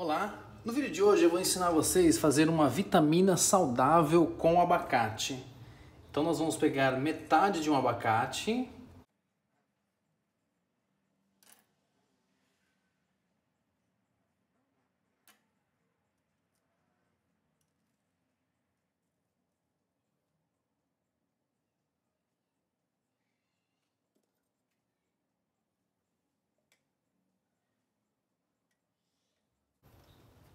Olá! No vídeo de hoje eu vou ensinar vocês a fazer uma vitamina saudável com abacate. Então nós vamos pegar metade de um abacate,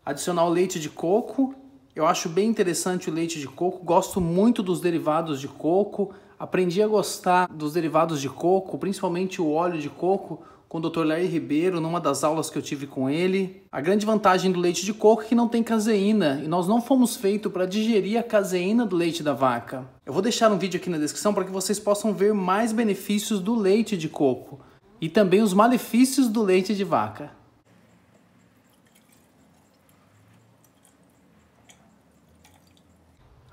adicionar o leite de coco. Eu acho bem interessante o leite de coco, gosto muito dos derivados de coco. Aprendi a gostar dos derivados de coco, principalmente o óleo de coco, com o Dr. Larry Ribeiro numa das aulas que eu tive com ele. A grande vantagem do leite de coco é que não tem caseína e nós não fomos feitos para digerir a caseína do leite da vaca. Eu vou deixar um vídeo aqui na descrição para que vocês possam ver mais benefícios do leite de coco e também os malefícios do leite de vaca.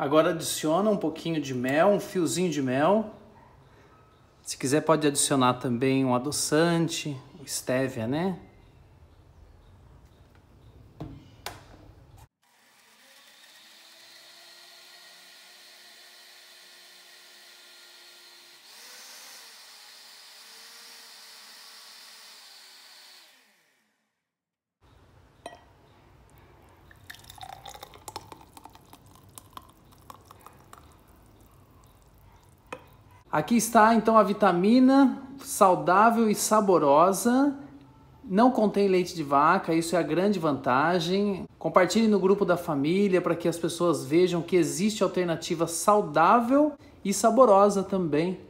Agora adiciona um pouquinho de mel, um fiozinho de mel. Se quiser pode adicionar também um adoçante, o stevia, né? Aqui está então a vitamina saudável e saborosa. Não contém leite de vaca, isso é a grande vantagem. Compartilhe no grupo da família para que as pessoas vejam que existe alternativa saudável e saborosa também.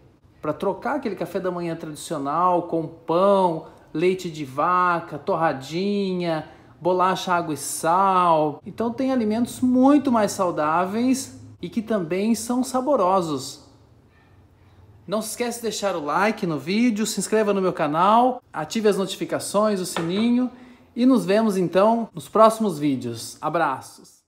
Para trocar aquele café da manhã tradicional com pão, leite de vaca, torradinha, bolacha, água e sal. Então tem alimentos muito mais saudáveis e que também são saborosos. Não se esquece de deixar o like no vídeo, se inscreva no meu canal, ative as notificações, o sininho e nos vemos então nos próximos vídeos. Abraços!